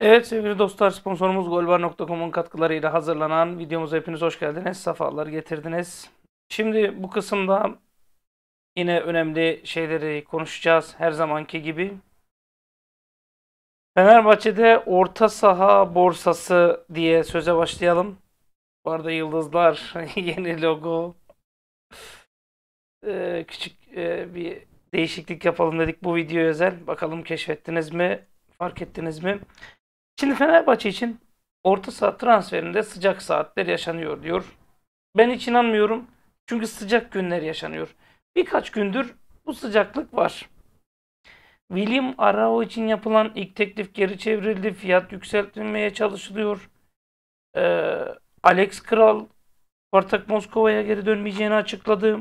Evet sevgili dostlar sponsorumuz golvar.com'un katkılarıyla hazırlanan videomuza hepiniz hoş geldiniz. Safalar getirdiniz. Şimdi bu kısımda yine önemli şeyleri konuşacağız her zamanki gibi. Fenerbahçe'de orta saha borsası diye söze başlayalım. Bu arada yıldızlar yeni logo. Ee, küçük e, bir değişiklik yapalım dedik bu video özel. Bakalım keşfettiniz mi? Fark ettiniz mi? Şimdi Fenerbahçe için orta saat transferinde sıcak saatler yaşanıyor diyor. Ben hiç inanmıyorum. Çünkü sıcak günler yaşanıyor. Birkaç gündür bu sıcaklık var. William Arao için yapılan ilk teklif geri çevrildi. Fiyat yükseltilmeye çalışılıyor. Ee, Alex Kral Spartak Moskova'ya geri dönmeyeceğini açıkladı.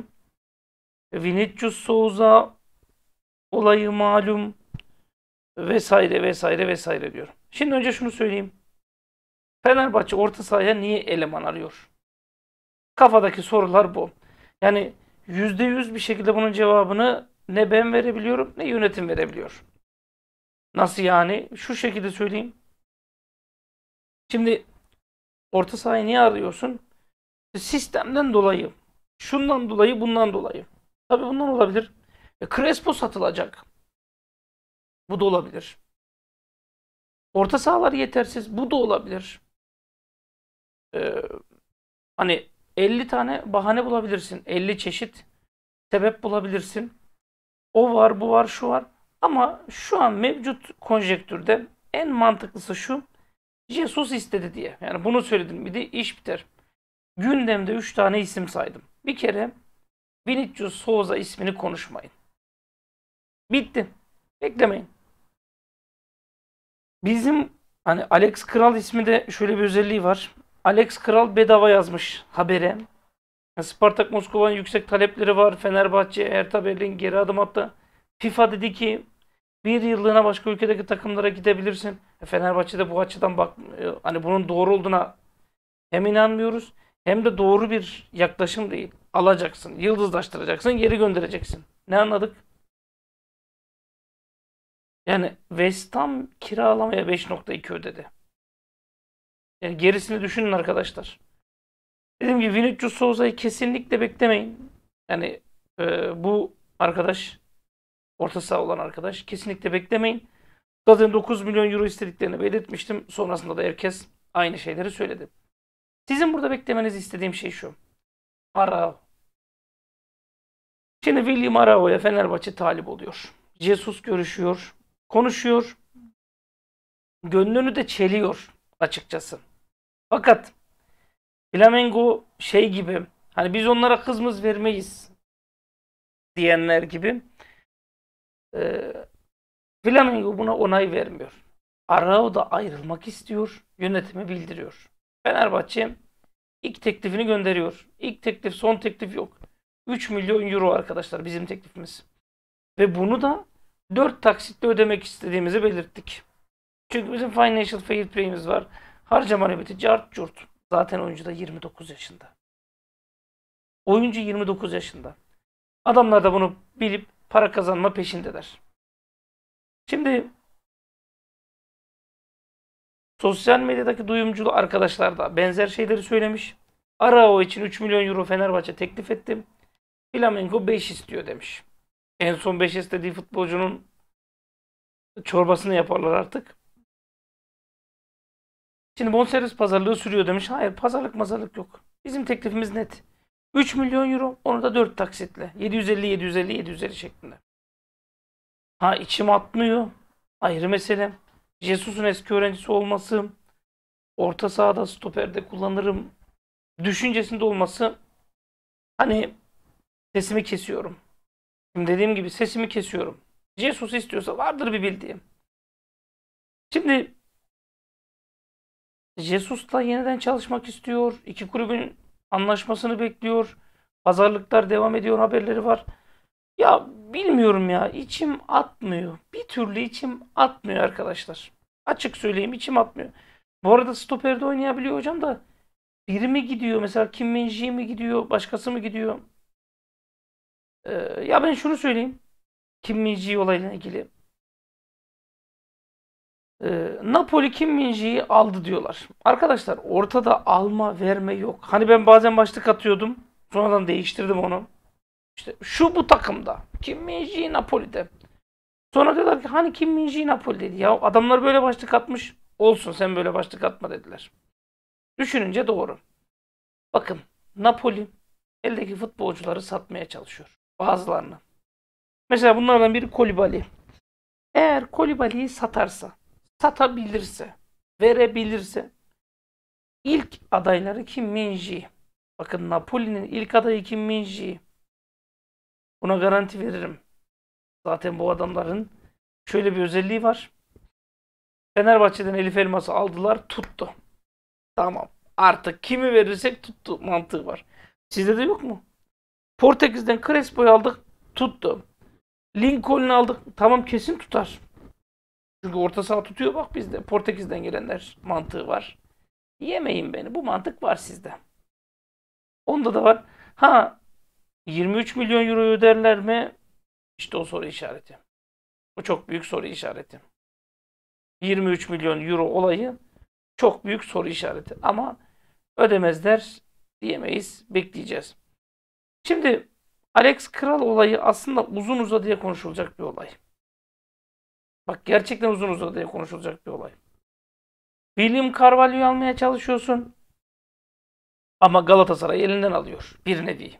Vinicius Souza olayı malum vesaire vesaire vesaire diyor. Şimdi önce şunu söyleyeyim. Fenerbahçe orta sahaya niye eleman arıyor? Kafadaki sorular bu. Yani %100 bir şekilde bunun cevabını ne ben verebiliyorum ne yönetim verebiliyor. Nasıl yani? Şu şekilde söyleyeyim. Şimdi orta sahayı niye arıyorsun? Sistemden dolayı. Şundan dolayı, bundan dolayı. Tabii bundan olabilir. E, Crespo satılacak. Bu da olabilir. Orta sahalar yetersiz. Bu da olabilir. Ee, hani 50 tane bahane bulabilirsin. 50 çeşit sebep bulabilirsin. O var, bu var, şu var. Ama şu an mevcut konjektürde en mantıklısı şu. Jesus istedi diye. Yani bunu söyledim. Bir de iş biter. Gündemde 3 tane isim saydım. Bir kere Vinicius Souza ismini konuşmayın. Bitti. Beklemeyin. Bizim hani Alex Kral ismi de şöyle bir özelliği var. Alex Kral bedava yazmış habere. Spartak Moskova'nın yüksek talepleri var. Fenerbahçe, Erta Berlin geri adım attı. FIFA dedi ki bir yıllığına başka ülkedeki takımlara gidebilirsin. E, Fenerbahçe de bu açıdan bak e, hani bunun doğru olduğuna hem inanmıyoruz hem de doğru bir yaklaşım değil. Alacaksın, yıldızlaştıracaksın, geri göndereceksin. Ne anladık? Yani West Ham kiralamaya 5.2 ödedi. Yani gerisini düşünün arkadaşlar. Dediğim gibi Vinicius Souza'yı kesinlikle beklemeyin. Yani e, bu arkadaş orta saha olan arkadaş kesinlikle beklemeyin. Zaten 9 milyon euro istediklerini belirtmiştim. Sonrasında da herkes aynı şeyleri söyledi. Sizin burada beklemenizi istediğim şey şu. Arao. Şimdi William Arao'ya Fenerbahçe talip oluyor. Jesus görüşüyor konuşuyor. Gönlünü de çeliyor açıkçası. Fakat Flamengo şey gibi hani biz onlara kızımız vermeyiz diyenler gibi e, Flamengo buna onay vermiyor. Arao da ayrılmak istiyor. Yönetime bildiriyor. Fenerbahçe ilk teklifini gönderiyor. İlk teklif son teklif yok. 3 milyon euro arkadaşlar bizim teklifimiz. Ve bunu da 4 taksitle ödemek istediğimizi belirttik. Çünkü bizim financial fair play'imiz var. Harcama nöbeti cart curt. Zaten oyuncu da 29 yaşında. Oyuncu 29 yaşında. Adamlar da bunu bilip para kazanma peşindeler. Şimdi sosyal medyadaki duyumculu arkadaşlar da benzer şeyleri söylemiş. Arao için 3 milyon euro Fenerbahçe teklif ettim. Flamengo 5 istiyor demiş. En son 5 istediği futbolcunun çorbasını yaparlar artık. Şimdi bonservis pazarlığı sürüyor demiş. Hayır pazarlık mazarlık yok. Bizim teklifimiz net. 3 milyon euro onu da 4 taksitle. 750 750 750 şeklinde. Ha içim atmıyor. Ayrı mesele. Jesus'un eski öğrencisi olması, orta sahada stoperde kullanırım düşüncesinde olması hani sesimi kesiyorum. Şimdi dediğim gibi sesimi kesiyorum. Jesus istiyorsa vardır bir bildiğim. Şimdi Jesus'la yeniden çalışmak istiyor. İki kulübün anlaşmasını bekliyor. Pazarlıklar devam ediyor haberleri var. Ya bilmiyorum ya içim atmıyor. Bir türlü içim atmıyor arkadaşlar. Açık söyleyeyim içim atmıyor. Bu arada stoperde oynayabiliyor hocam da biri mi gidiyor mesela Kim Min mi gidiyor başkası mı gidiyor ee, ya ben şunu söyleyeyim. Kim min olayla ilgili. Ee, Napoli Kim min aldı diyorlar. Arkadaşlar ortada alma verme yok. Hani ben bazen başlık atıyordum. Sonradan değiştirdim onu. İşte şu bu takımda. Kim min Napoli'de. Sonra diyorlar ki hani Kim Min-ji Napoli'deydi. Ya adamlar böyle başlık atmış. Olsun sen böyle başlık atma dediler. Düşününce doğru. Bakın Napoli eldeki futbolcuları satmaya çalışıyor bazılarını. Mesela bunlardan biri Kolibali. Eğer Kolibali'yi satarsa, satabilirse, verebilirse ilk adayları Kim Minji. Bakın Napoli'nin ilk adayı Kim Minji. Buna garanti veririm. Zaten bu adamların şöyle bir özelliği var. Fenerbahçe'den Elif Elmas'ı aldılar, tuttu. Tamam. Artık kimi verirsek tuttu mantığı var. Sizde de yok mu? Portekiz'den Crespo'yu aldık. Tuttu. Lincoln'u aldık. Tamam kesin tutar. Çünkü orta saha tutuyor bak bizde. Portekiz'den gelenler mantığı var. Yemeyin beni. Bu mantık var sizde. Onda da var. Ha 23 milyon euro öderler mi? İşte o soru işareti. Bu çok büyük soru işareti. 23 milyon euro olayı çok büyük soru işareti. Ama ödemezler diyemeyiz. Bekleyeceğiz. Şimdi Alex Kral olayı aslında uzun uzadıya konuşulacak bir olay. Bak gerçekten uzun uzadıya konuşulacak bir olay. William Carvalho'yu almaya çalışıyorsun. Ama Galatasaray elinden alıyor. Bir nevi.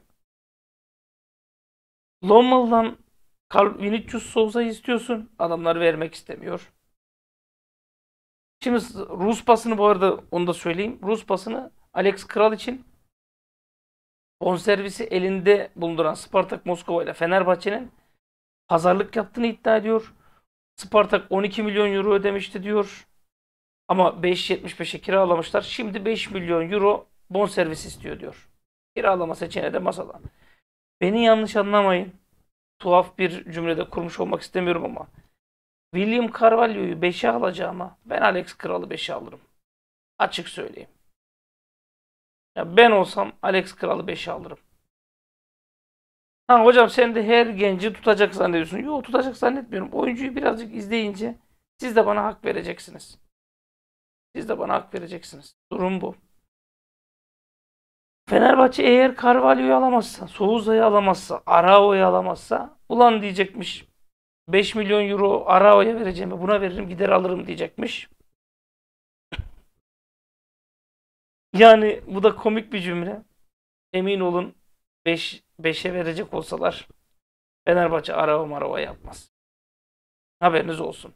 Lommel'dan Vinicius Souza'yı istiyorsun. Adamlar vermek istemiyor. Şimdi Rus basını bu arada onu da söyleyeyim. Rus basını Alex Kral için Bonservisi elinde bulunduran Spartak Moskova ile Fenerbahçe'nin pazarlık yaptığını iddia ediyor. Spartak 12 milyon euro ödemişti diyor. Ama 5.75'e kiralamışlar. Şimdi 5 milyon euro bonservis istiyor diyor. Kiralama seçeneği de masada. Beni yanlış anlamayın. Tuhaf bir cümlede kurmuş olmak istemiyorum ama. William Carvalho'yu 5'e alacağıma ben Alex Kral'ı 5'e alırım. Açık söyleyeyim. Ya ben olsam Alex Kralı 5'e alırım. Ha hocam sen de her genci tutacak zannediyorsun. Yok tutacak zannetmiyorum. Oyuncuyu birazcık izleyince siz de bana hak vereceksiniz. Siz de bana hak vereceksiniz. Durum bu. Fenerbahçe eğer Carvalho'yu alamazsa, Souza'yı alamazsa, Arao'yu alamazsa ulan diyecekmiş. 5 milyon euro Arao'ya vereceğimi buna veririm gider alırım diyecekmiş. Yani bu da komik bir cümle. Emin olun 5 beş, verecek olsalar Fenerbahçe araba marava yapmaz. Haberiniz olsun.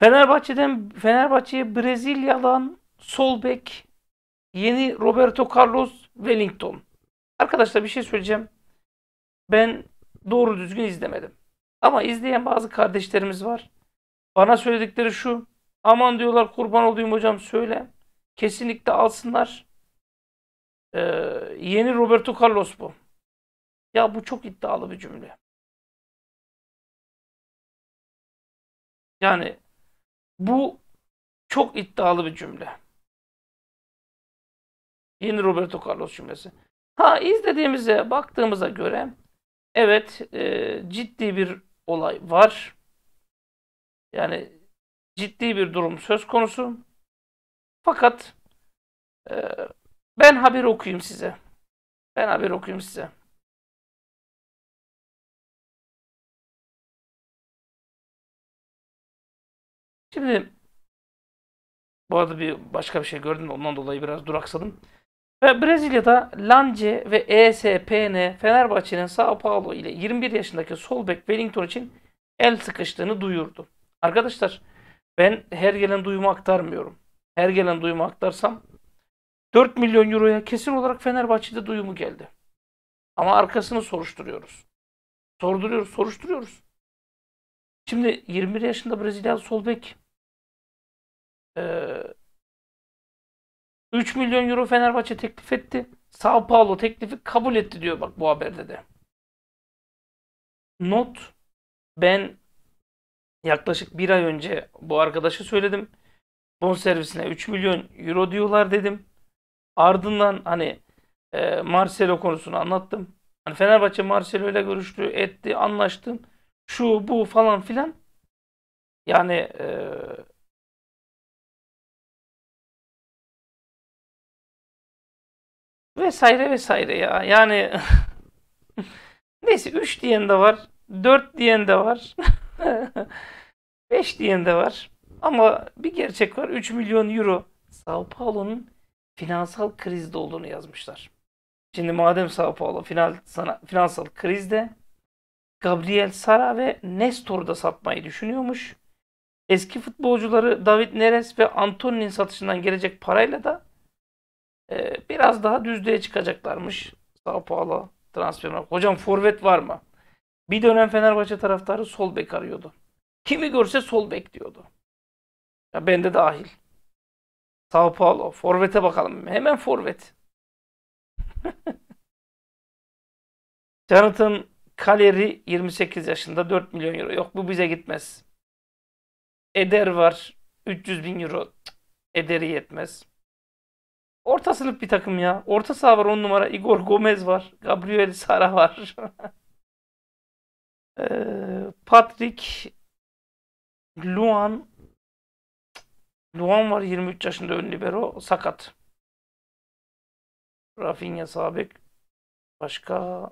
Fenerbahçe'den Fenerbahçe'ye Brezilyalan sol bek yeni Roberto Carlos Wellington. Arkadaşlar bir şey söyleyeceğim. Ben doğru düzgün izlemedim. Ama izleyen bazı kardeşlerimiz var. Bana söyledikleri şu. Aman diyorlar kurban olayım hocam söyle. Kesinlikle alsınlar. Ee, yeni Roberto Carlos bu. Ya bu çok iddialı bir cümle. Yani bu çok iddialı bir cümle. Yeni Roberto Carlos cümlesi. Ha izlediğimize baktığımıza göre evet e, ciddi bir olay var. Yani ciddi bir durum söz konusu. Fakat e, ben haber okuyayım size. Ben haber okuyayım size. Şimdi bu arada bir başka bir şey gördüm ondan dolayı biraz duraksadım. Ve Brezilya'da Lance ve ESPN Fenerbahçe'nin Sao Paulo ile 21 yaşındaki sol bek Wellington için el sıkıştığını duyurdu. Arkadaşlar ben her gelen duyumu aktarmıyorum her gelen duyumu aktarsam 4 milyon euroya kesin olarak Fenerbahçe'de duyumu geldi. Ama arkasını soruşturuyoruz. Sorduruyoruz, soruşturuyoruz. Şimdi 21 yaşında Brezilyalı solbek, bek 3 e, milyon euro Fenerbahçe teklif etti. Sao Paulo teklifi kabul etti diyor bak bu haberde de. Not ben yaklaşık bir ay önce bu arkadaşa söyledim bonservisine 3 milyon euro diyorlar dedim. Ardından hani e, Marcelo konusunu anlattım. Hani Fenerbahçe Marcelo ile görüştü, etti, anlaştım. Şu bu falan filan. Yani e, vesaire vesaire ya. Yani neyse 3 diyen de var, 4 diyen de var. 5 diyen de var. Ama bir gerçek var 3 milyon euro Sao Paulo'nun finansal krizde olduğunu yazmışlar. Şimdi madem Sao Paulo final, sana, finansal krizde Gabriel Sara ve Nestor'u da satmayı düşünüyormuş. Eski futbolcuları David Neres ve Antonio'nun satışından gelecek parayla da e, biraz daha düzlüğe çıkacaklarmış. Sao Paulo transfer Hocam forvet var mı? Bir dönem Fenerbahçe taraftarı sol bek arıyordu. Kimi görse sol bek diyordu. Ya ben de dahil. Sao Paulo. Forvet'e bakalım. Hemen forvet. Jonathan Kaleri 28 yaşında 4 milyon euro. Yok bu bize gitmez. Eder var. 300 bin euro. Ederi yetmez. Orta sınıf bir takım ya. Orta saha var 10 numara. Igor Gomez var. Gabriel Sara var. Ee, Patrick Luan Luan var 23 yaşında ön libero sakat. Rafinha Sabek başka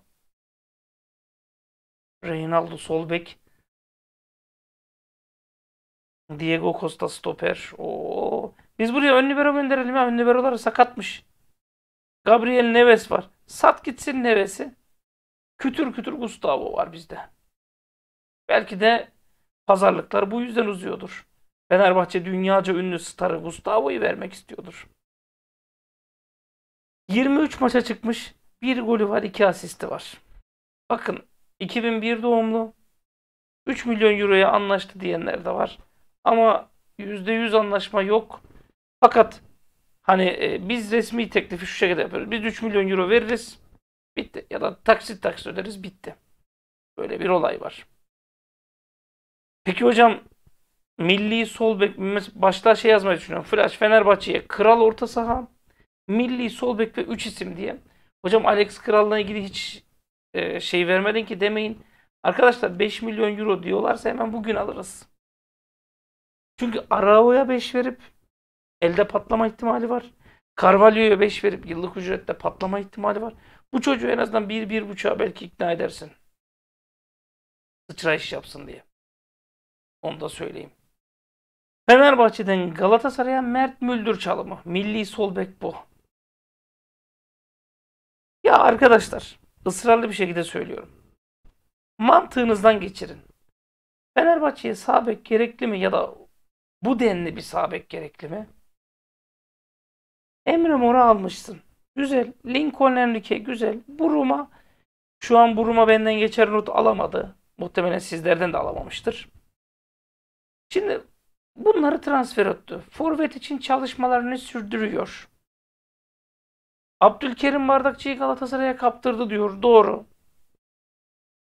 Reynaldo Solbek Diego Costa stoper. Oo. Biz buraya ön libero gönderelim ya. Ön liberolar sakatmış. Gabriel Neves var. Sat gitsin Neves'i. Kütür kütür Gustavo var bizde. Belki de pazarlıklar bu yüzden uzuyordur. Fenerbahçe dünyaca ünlü starı Gustavo'yu vermek istiyordur. 23 maça çıkmış. Bir golü var, iki asisti var. Bakın 2001 doğumlu. 3 milyon euroya anlaştı diyenler de var. Ama %100 anlaşma yok. Fakat hani e, biz resmi teklifi şu şekilde yapıyoruz. Biz 3 milyon euro veririz. Bitti. Ya da taksit taksit öderiz. Bitti. Böyle bir olay var. Peki hocam Milli sol bek başta şey yazmayı düşünüyorum. Flash Fenerbahçe'ye kral orta saha, milli sol bek ve 3 isim diye. Hocam Alex Kral'la ilgili hiç e, şey vermedin ki demeyin. Arkadaşlar 5 milyon euro diyorlarsa hemen bugün alırız. Çünkü Arao'ya 5 verip elde patlama ihtimali var. Carvalho'ya 5 verip yıllık ücrette patlama ihtimali var. Bu çocuğu en azından 1-1.5'a belki ikna edersin. Sıçrayış yapsın diye. Onu da söyleyeyim. Fenerbahçe'den Galatasaray'a Mert Müldür çalımı. Milli sol bek bu. Ya arkadaşlar ısrarlı bir şekilde söylüyorum. Mantığınızdan geçirin. Fenerbahçe'ye sağ bek gerekli mi ya da bu denli bir sağ bek gerekli mi? Emre Mor'u almışsın. Güzel. Lincoln Enrique güzel. Buruma şu an Buruma benden geçer not alamadı. Muhtemelen sizlerden de alamamıştır. Şimdi bunları transfer etti. Forvet için çalışmalarını sürdürüyor. Abdülkerim Bardakçı'yı Galatasaray'a kaptırdı diyor. Doğru.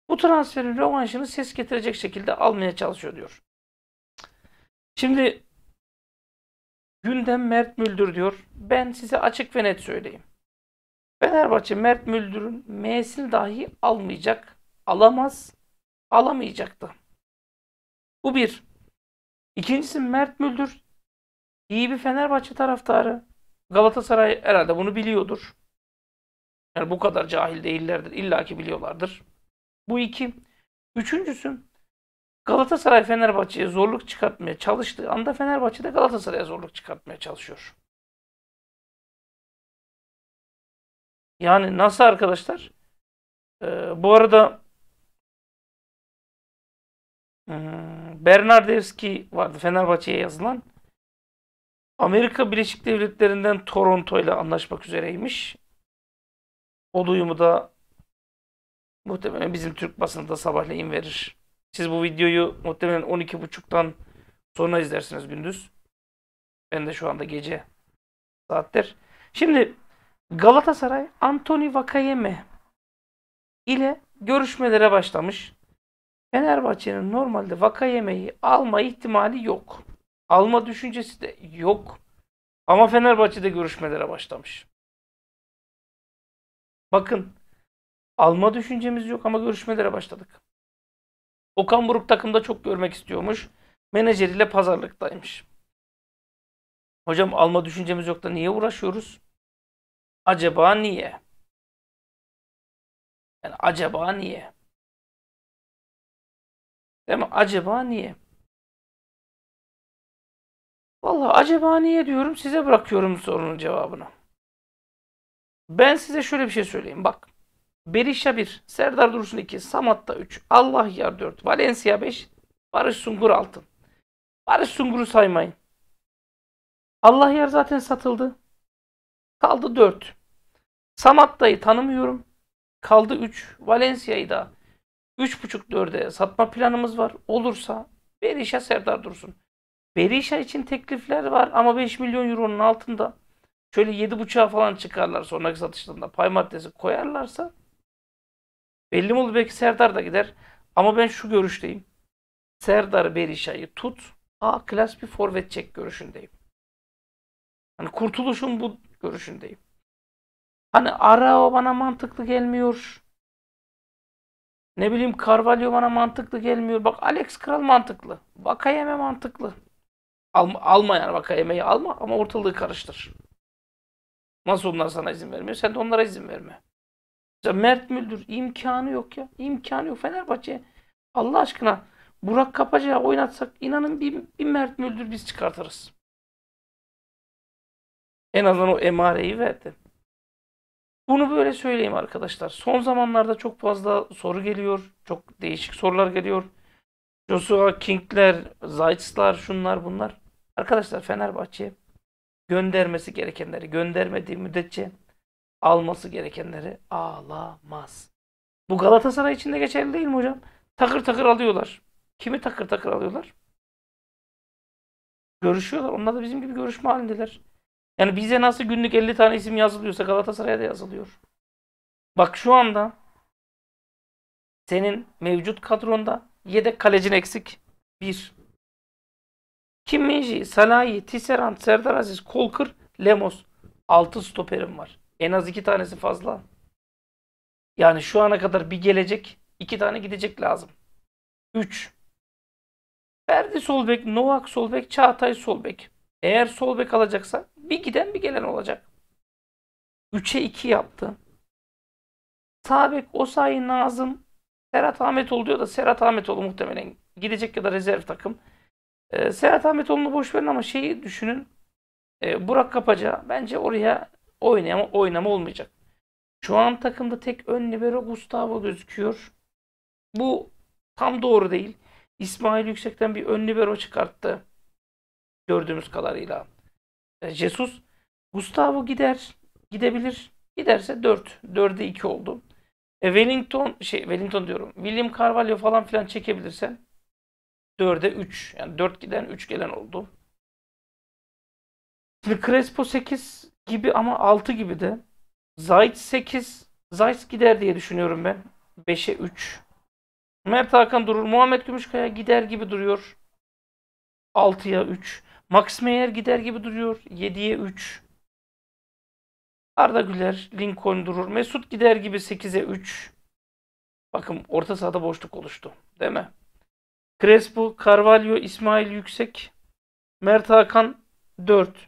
Bu transferin rövanşını ses getirecek şekilde almaya çalışıyor diyor. Şimdi gündem Mert Müldür diyor. Ben size açık ve net söyleyeyim. Fenerbahçe Mert Müldür'ün M'sini dahi almayacak, alamaz, alamayacaktı. Bu bir. İkincisi Mert Müldür iyi bir Fenerbahçe taraftarı. Galatasaray herhalde bunu biliyordur. Yani bu kadar cahil değillerdir. İlla ki biliyorlardır. Bu iki. Üçüncüsü Galatasaray Fenerbahçe'ye zorluk çıkartmaya çalıştığı anda Fenerbahçe de Galatasaray'a zorluk çıkartmaya çalışıyor. Yani nasıl arkadaşlar? Ee, bu arada ee, Bernardeski vardı Fenerbahçe'ye yazılan. Amerika Birleşik Devletleri'nden Toronto ile anlaşmak üzereymiş. O duyumu da muhtemelen bizim Türk basınında sabahleyin verir. Siz bu videoyu muhtemelen 12.30'dan sonra izlersiniz gündüz. Ben de şu anda gece saatler. Şimdi Galatasaray Anthony Vakayeme ile görüşmelere başlamış. Fenerbahçe'nin normalde vaka yemeği alma ihtimali yok. Alma düşüncesi de yok. Ama Fenerbahçe'de görüşmelere başlamış. Bakın alma düşüncemiz yok ama görüşmelere başladık. Okan Buruk takımda çok görmek istiyormuş. Menajeriyle pazarlıktaymış. Hocam alma düşüncemiz yok da niye uğraşıyoruz? Acaba niye? Yani acaba niye? Değil mi? Acaba niye? Vallahi acaba niye diyorum size bırakıyorum sorunun cevabını. Ben size şöyle bir şey söyleyeyim bak. Berisha 1, Serdar Dursun 2, Samatta 3, Allah Yar 4, Valencia 5, Barış Sungur 6. Barış Sungur'u saymayın. Allah Yar zaten satıldı. Kaldı 4. Samatta'yı tanımıyorum. Kaldı 3. Valencia'yı da 3.5-4'e satma planımız var. Olursa Berisha Serdar Dursun. Berisha için teklifler var ama 5 milyon euronun altında. Şöyle 7.5'a falan çıkarlar sonraki satışlarında pay maddesi koyarlarsa belli mi olur belki Serdar da gider. Ama ben şu görüşteyim. Serdar Berisha'yı tut. A klas bir forvet çek görüşündeyim. Hani kurtuluşun bu görüşündeyim. Hani Arao bana mantıklı gelmiyor. Ne bileyim Carvalho bana mantıklı gelmiyor. Bak Alex Kral mantıklı. Vakayeme mantıklı. Alma, alma yani Vakayeme'yi alma ama ortalığı karıştır. Nasıl onlar sana izin vermiyor? Sen de onlara izin verme. Mesela Mert Müldür imkanı yok ya. İmkanı yok. Fenerbahçe Allah aşkına Burak Kapaca'ya oynatsak inanın bir, bir Mert Müldür biz çıkartırız. En azından o emareyi verdi. Bunu böyle söyleyeyim arkadaşlar. Son zamanlarda çok fazla soru geliyor. Çok değişik sorular geliyor. Joshua King'ler, Zayt'slar, şunlar bunlar. Arkadaşlar Fenerbahçe göndermesi gerekenleri göndermediği müddetçe alması gerekenleri alamaz. Bu Galatasaray için de geçerli değil mi hocam? Takır takır alıyorlar. Kimi takır takır alıyorlar? Görüşüyorlar. Onlar da bizim gibi görüşme halindeler. Yani bize nasıl günlük 50 tane isim yazılıyorsa Galatasaray'a da yazılıyor. Bak şu anda senin mevcut kadronda yedek kalecin eksik. Bir. Kim Minji, Salahi, Tisserand, Serdar Aziz, Kolkır, Lemos. 6 stoperim var. En az 2 tanesi fazla. Yani şu ana kadar bir gelecek, 2 tane gidecek lazım. 3. Ferdi Solbek, Novak Solbek, Çağatay Solbek. Eğer Solbek alacaksa bir giden bir gelen olacak. 3'e 2 yaptı. Sabek, o Osayi, Nazım, Serhat Ahmetoğlu diyor da Serhat Ahmetoğlu muhtemelen gidecek ya da rezerv takım. Ee, Serhat Ahmetoğlu'nu boş verin ama şeyi düşünün. Ee, Burak Kapaca bence oraya oynama, oynama olmayacak. Şu an takımda tek ön libero Gustavo gözüküyor. Bu tam doğru değil. İsmail Yüksek'ten bir ön libero çıkarttı. Gördüğümüz kadarıyla. E, Jesus. Gustavo gider. Gidebilir. Giderse 4. 4'e 2 oldu. E, Wellington şey Wellington diyorum. William Carvalho falan filan çekebilirsen, 4'e 3. Yani 4 giden 3 gelen oldu. Şimdi Crespo 8 gibi ama 6 gibi de. Zayt 8. Zayt gider diye düşünüyorum ben. 5'e 3. Mert Hakan durur. Muhammed Gümüşkaya gider gibi duruyor. 6'ya 3. Max Meyer gider gibi duruyor. 7'ye 3. Arda Güler, Lincoln durur. Mesut gider gibi 8'e 3. Bakın orta sahada boşluk oluştu. Değil mi? Crespo, Carvalho, İsmail Yüksek, Mert Hakan 4.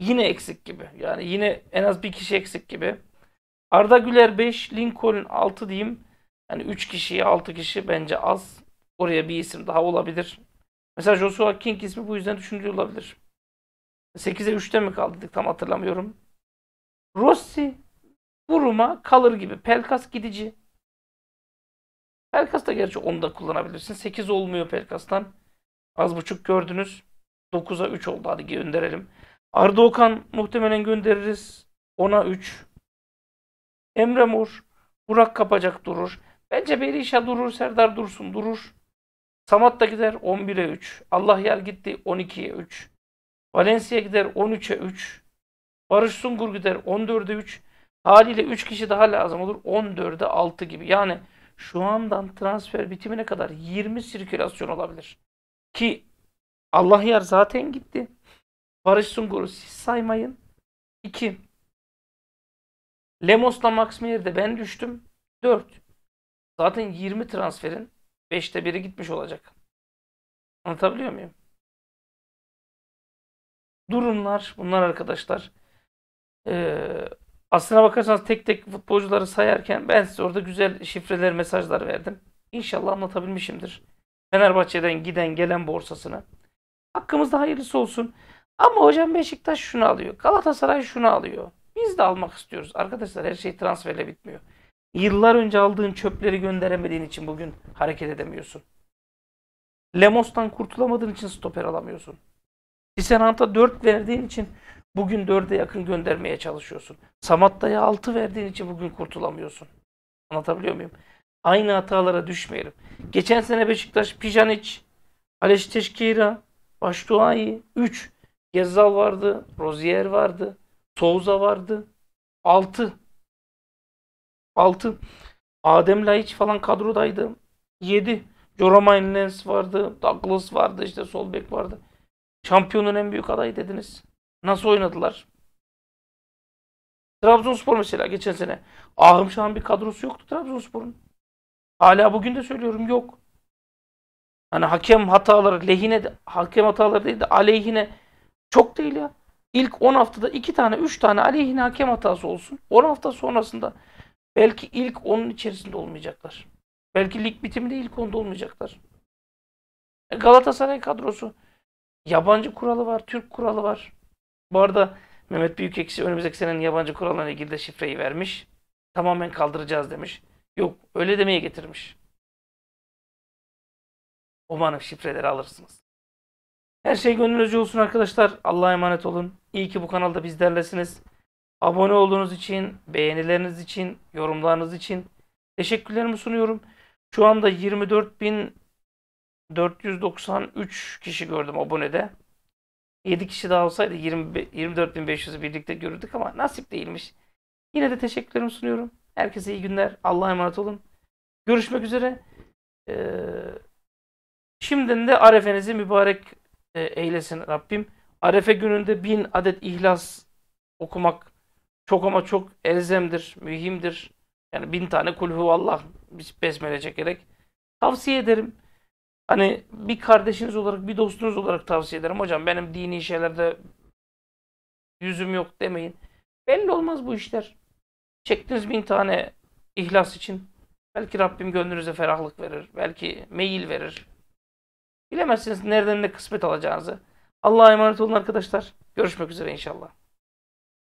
Yine eksik gibi. Yani yine en az bir kişi eksik gibi. Arda Güler 5, Lincoln 6 diyeyim. Yani 3 kişiye 6 kişi bence az. Oraya bir isim daha olabilir. Mesela Joshua King ismi bu yüzden düşünülüyor olabilir. 8'e 3'te mi kaldı tam hatırlamıyorum. Rossi bu kalır gibi. Pelkas gidici. Pelkas da gerçi 10'da kullanabilirsin. 8 olmuyor Pelkas'tan. Az buçuk gördünüz. 9'a 3 oldu hadi gönderelim. Arda Okan muhtemelen göndeririz. 10'a 3. Emre Mor. Burak kapacak durur. Bence Berisha durur. Serdar Dursun durur. Samat da gider 11'e 3. Allah yer gitti 12'ye 3. Valencia gider 13'e 3. Barış Sungur gider 14'e 3. Haliyle 3 kişi daha lazım olur. 14'e 6 gibi. Yani şu andan transfer bitimine kadar 20 sirkülasyon olabilir. Ki Allah yer zaten gitti. Barış Sungur'u siz saymayın. 2. Lemos'la Max Meyer'de ben düştüm. 4. Zaten 20 transferin Beşte biri gitmiş olacak. Anlatabiliyor muyum? Durumlar bunlar arkadaşlar. Ee, aslına bakarsanız tek tek futbolcuları sayarken ben size orada güzel şifreler, mesajlar verdim. İnşallah anlatabilmişimdir. Fenerbahçe'den giden gelen borsasını. Hakkımızda hayırlısı olsun. Ama hocam Beşiktaş şunu alıyor. Galatasaray şunu alıyor. Biz de almak istiyoruz. Arkadaşlar her şey transferle bitmiyor. Yıllar önce aldığın çöpleri gönderemediğin için bugün hareket edemiyorsun. Lemos'tan kurtulamadığın için stoper alamıyorsun. Tisenant'a 4 verdiğin için bugün 4'e yakın göndermeye çalışıyorsun. Samatta'ya 6 verdiğin için bugün kurtulamıyorsun. Anlatabiliyor muyum? Aynı hatalara düşmeyelim. Geçen sene Beşiktaş Pjanic, Aleş Teşkira, Başduayi 3. Gezzal vardı, Rozier vardı, Souza vardı. 6. 6. Adem Laiç falan kadrodaydı. 7. Jorama Innes vardı. Douglas vardı işte sol bek vardı. Şampiyonun en büyük adayı dediniz. Nasıl oynadılar? Trabzonspor mesela geçen sene. Ahım Şah'ın bir kadrosu yoktu Trabzonspor'un. Hala bugün de söylüyorum yok. Hani hakem hataları lehine de, hakem hataları değil de aleyhine çok değil ya. İlk 10 haftada 2 tane 3 tane aleyhine hakem hatası olsun. 10 hafta sonrasında Belki ilk onun içerisinde olmayacaklar. Belki lig bitiminde ilk onda olmayacaklar. E, Galatasaray kadrosu yabancı kuralı var, Türk kuralı var. Bu arada Mehmet Büyükekşi önümüzdeki senenin yabancı kurallarına ilgili de şifreyi vermiş. Tamamen kaldıracağız demiş. Yok öyle demeye getirmiş. Umarım şifreleri alırsınız. Her şey gönlünüzce olsun arkadaşlar. Allah'a emanet olun. İyi ki bu kanalda bizlerlesiniz. Abone olduğunuz için, beğenileriniz için, yorumlarınız için teşekkürlerimi sunuyorum. Şu anda 24.493 kişi gördüm abonede. 7 kişi daha olsaydı 24.500'ü birlikte görürdük ama nasip değilmiş. Yine de teşekkürlerimi sunuyorum. Herkese iyi günler. Allah'a emanet olun. Görüşmek üzere. Ee, şimdiden de arefenizi mübarek e, eylesin Rabbim. Arefe gününde bin adet ihlas okumak çok ama çok elzemdir, mühimdir. Yani bin tane kulhu Allah besmele çekerek tavsiye ederim. Hani bir kardeşiniz olarak, bir dostunuz olarak tavsiye ederim. Hocam benim dini şeylerde yüzüm yok demeyin. Belli olmaz bu işler. Çektiniz bin tane ihlas için. Belki Rabbim gönlünüze ferahlık verir. Belki meyil verir. Bilemezsiniz nereden ne kısmet alacağınızı. Allah'a emanet olun arkadaşlar. Görüşmek üzere inşallah.